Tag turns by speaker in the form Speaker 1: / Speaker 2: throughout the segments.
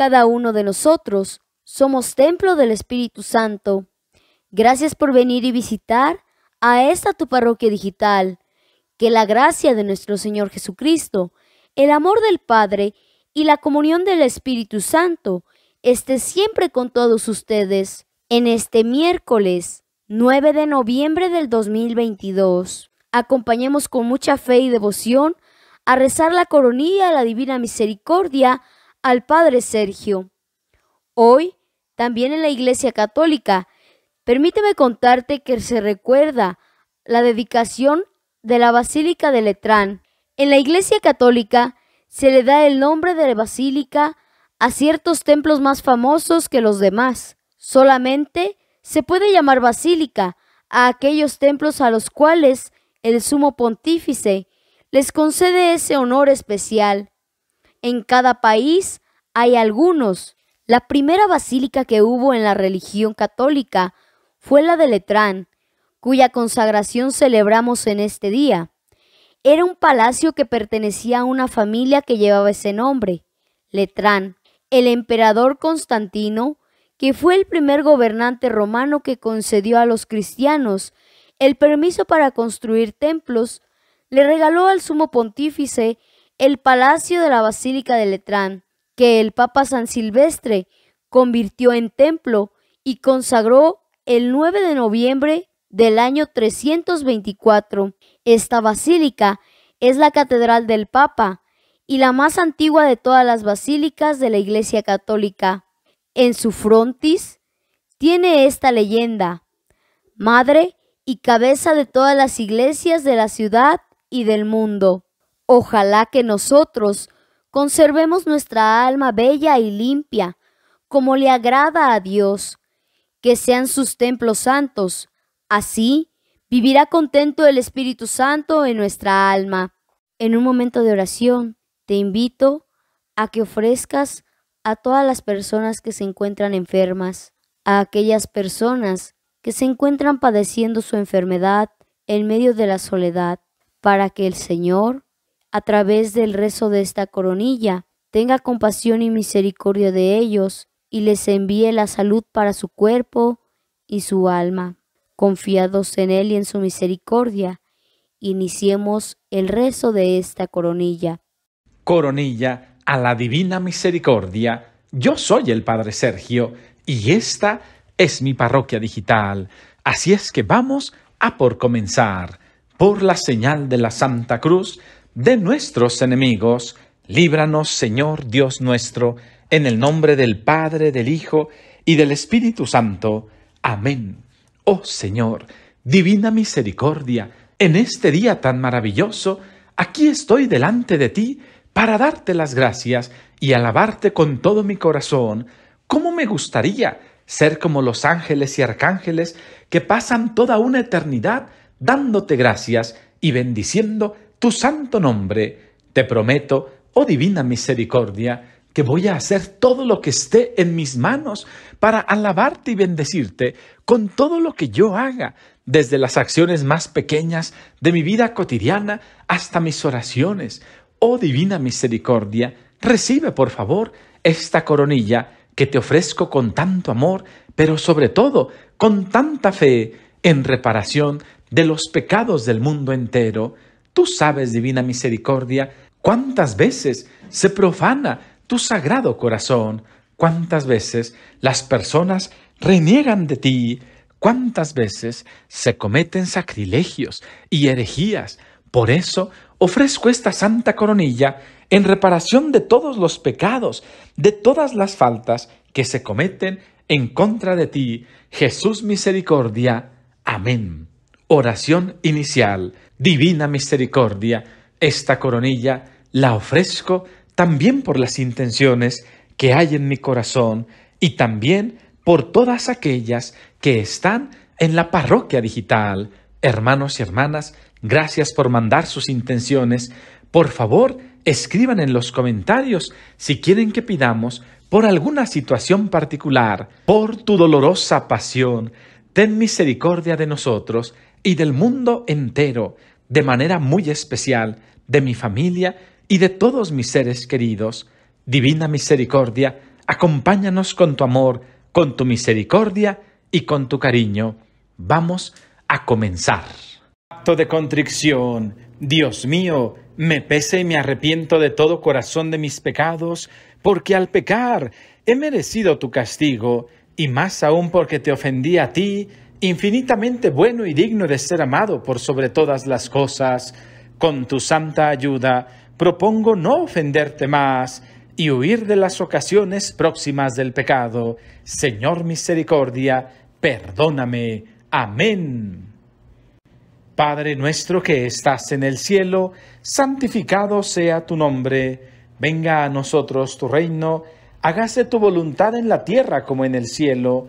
Speaker 1: Cada uno de nosotros somos templo del Espíritu Santo. Gracias por venir y visitar a esta tu parroquia digital. Que la gracia de nuestro Señor Jesucristo, el amor del Padre y la comunión del Espíritu Santo esté siempre con todos ustedes en este miércoles 9 de noviembre del 2022. Acompañemos con mucha fe y devoción a rezar la coronilla a la Divina Misericordia al Padre Sergio. Hoy, también en la Iglesia Católica, permíteme contarte que se recuerda la dedicación de la Basílica de Letrán. En la Iglesia Católica se le da el nombre de Basílica a ciertos templos más famosos que los demás. Solamente se puede llamar Basílica a aquellos templos a los cuales el sumo pontífice les concede ese honor especial. En cada país hay algunos. La primera basílica que hubo en la religión católica fue la de Letrán, cuya consagración celebramos en este día. Era un palacio que pertenecía a una familia que llevaba ese nombre, Letrán. El emperador Constantino, que fue el primer gobernante romano que concedió a los cristianos el permiso para construir templos, le regaló al sumo pontífice el palacio de la Basílica de Letrán, que el Papa San Silvestre convirtió en templo y consagró el 9 de noviembre del año 324. Esta basílica es la catedral del Papa y la más antigua de todas las basílicas de la Iglesia Católica. En su frontis tiene esta leyenda, Madre y cabeza de todas las iglesias de la ciudad y del mundo. Ojalá que nosotros conservemos nuestra alma bella y limpia, como le agrada a Dios, que sean sus templos santos. Así vivirá contento el Espíritu Santo en nuestra alma. En un momento de oración, te invito a que ofrezcas a todas las personas que se encuentran enfermas, a aquellas personas que se encuentran padeciendo su enfermedad en medio de la soledad, para que el Señor a través del rezo de esta coronilla, tenga compasión y misericordia de ellos y les envíe la salud para su cuerpo y su alma. Confiados en Él y en su misericordia, iniciemos el rezo de esta coronilla.
Speaker 2: Coronilla a la Divina Misericordia. Yo soy el Padre Sergio y esta es mi parroquia digital. Así es que vamos a por comenzar. Por la señal de la Santa Cruz, de nuestros enemigos. Líbranos, Señor Dios nuestro, en el nombre del Padre, del Hijo y del Espíritu Santo. Amén. Oh Señor, divina misericordia, en este día tan maravilloso, aquí estoy delante de ti para darte las gracias y alabarte con todo mi corazón. ¿Cómo me gustaría ser como los ángeles y arcángeles que pasan toda una eternidad dándote gracias y bendiciendo tu santo nombre, te prometo, oh divina misericordia, que voy a hacer todo lo que esté en mis manos para alabarte y bendecirte con todo lo que yo haga, desde las acciones más pequeñas de mi vida cotidiana hasta mis oraciones. Oh divina misericordia, recibe por favor esta coronilla que te ofrezco con tanto amor, pero sobre todo con tanta fe en reparación de los pecados del mundo entero. Tú sabes, divina misericordia, cuántas veces se profana tu sagrado corazón, cuántas veces las personas reniegan de ti, cuántas veces se cometen sacrilegios y herejías. Por eso ofrezco esta santa coronilla en reparación de todos los pecados, de todas las faltas que se cometen en contra de ti, Jesús misericordia. Amén. Oración inicial. Divina misericordia, esta coronilla la ofrezco también por las intenciones que hay en mi corazón y también por todas aquellas que están en la parroquia digital. Hermanos y hermanas, gracias por mandar sus intenciones. Por favor, escriban en los comentarios si quieren que pidamos por alguna situación particular, por tu dolorosa pasión. Ten misericordia de nosotros y del mundo entero de manera muy especial de mi familia y de todos mis seres queridos. Divina misericordia, acompáñanos con tu amor, con tu misericordia y con tu cariño. Vamos a comenzar. Acto de contrición. Dios mío, me pese y me arrepiento de todo corazón de mis pecados, porque al pecar he merecido tu castigo, y más aún porque te ofendí a ti infinitamente bueno y digno de ser amado por sobre todas las cosas, con tu santa ayuda propongo no ofenderte más y huir de las ocasiones próximas del pecado. Señor misericordia, perdóname. Amén. Padre nuestro que estás en el cielo, santificado sea tu nombre, venga a nosotros tu reino, hágase tu voluntad en la tierra como en el cielo.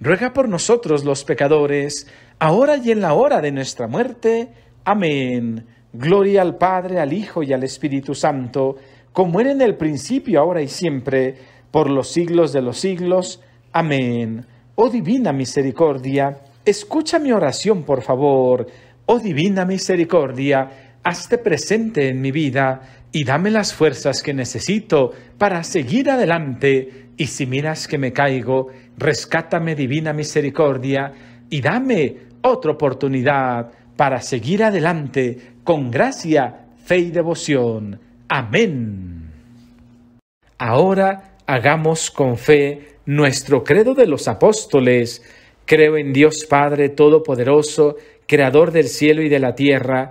Speaker 2: ruega por nosotros los pecadores, ahora y en la hora de nuestra muerte. Amén. Gloria al Padre, al Hijo y al Espíritu Santo, como era en el principio, ahora y siempre, por los siglos de los siglos. Amén. Oh divina misericordia, escucha mi oración, por favor. Oh divina misericordia, hazte presente en mi vida y dame las fuerzas que necesito para seguir adelante, y si miras que me caigo, rescátame divina misericordia, y dame otra oportunidad para seguir adelante con gracia, fe y devoción. Amén. Ahora hagamos con fe nuestro credo de los apóstoles. Creo en Dios Padre Todopoderoso, Creador del cielo y de la tierra,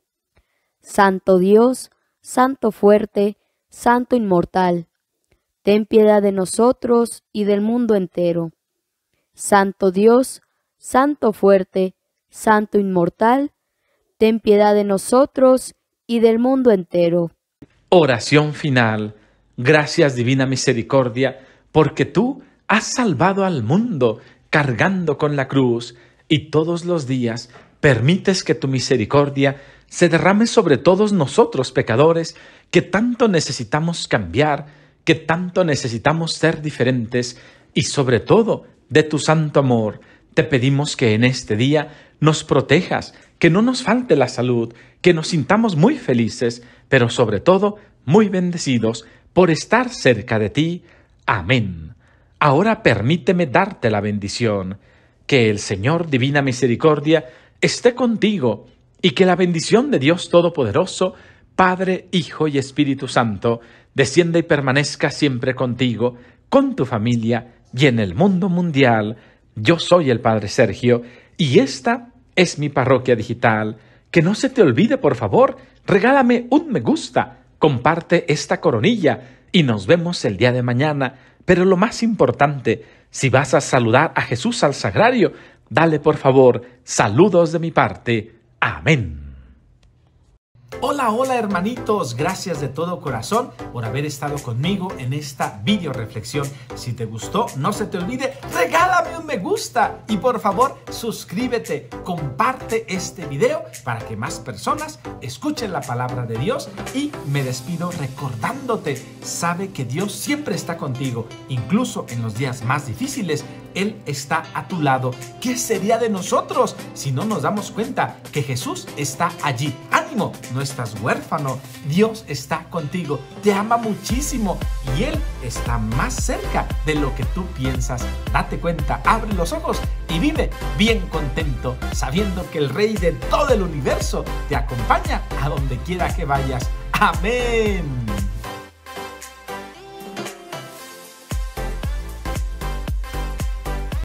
Speaker 1: Santo Dios, Santo fuerte, Santo inmortal, ten piedad de nosotros y del mundo entero. Santo Dios, Santo fuerte, Santo inmortal, ten piedad de nosotros y del mundo entero.
Speaker 2: Oración final. Gracias Divina Misericordia, porque tú has salvado al mundo cargando con la cruz y todos los días permites que tu misericordia se derrame sobre todos nosotros pecadores que tanto necesitamos cambiar, que tanto necesitamos ser diferentes y sobre todo de tu santo amor. Te pedimos que en este día nos protejas, que no nos falte la salud, que nos sintamos muy felices, pero sobre todo muy bendecidos por estar cerca de ti. Amén. Ahora permíteme darte la bendición. Que el Señor Divina Misericordia esté contigo y que la bendición de Dios Todopoderoso, Padre, Hijo y Espíritu Santo, descienda y permanezca siempre contigo, con tu familia y en el mundo mundial. Yo soy el Padre Sergio y esta es mi parroquia digital. Que no se te olvide, por favor, regálame un me gusta, comparte esta coronilla y nos vemos el día de mañana. Pero lo más importante, si vas a saludar a Jesús al Sagrario, dale por favor saludos de mi parte. Amén. Hola, hola hermanitos, gracias de todo corazón por haber estado conmigo en esta video reflexión. Si te gustó, no se te olvide, regálame un me gusta y por favor suscríbete, comparte este video para que más personas escuchen la palabra de Dios y me despido recordándote, sabe que Dios siempre está contigo, incluso en los días más difíciles. Él está a tu lado. ¿Qué sería de nosotros si no nos damos cuenta que Jesús está allí? no estás huérfano, Dios está contigo, te ama muchísimo y Él está más cerca de lo que tú piensas. Date cuenta, abre los ojos y vive bien contento, sabiendo que el Rey de todo el universo te acompaña a donde quiera que
Speaker 3: vayas. Amén.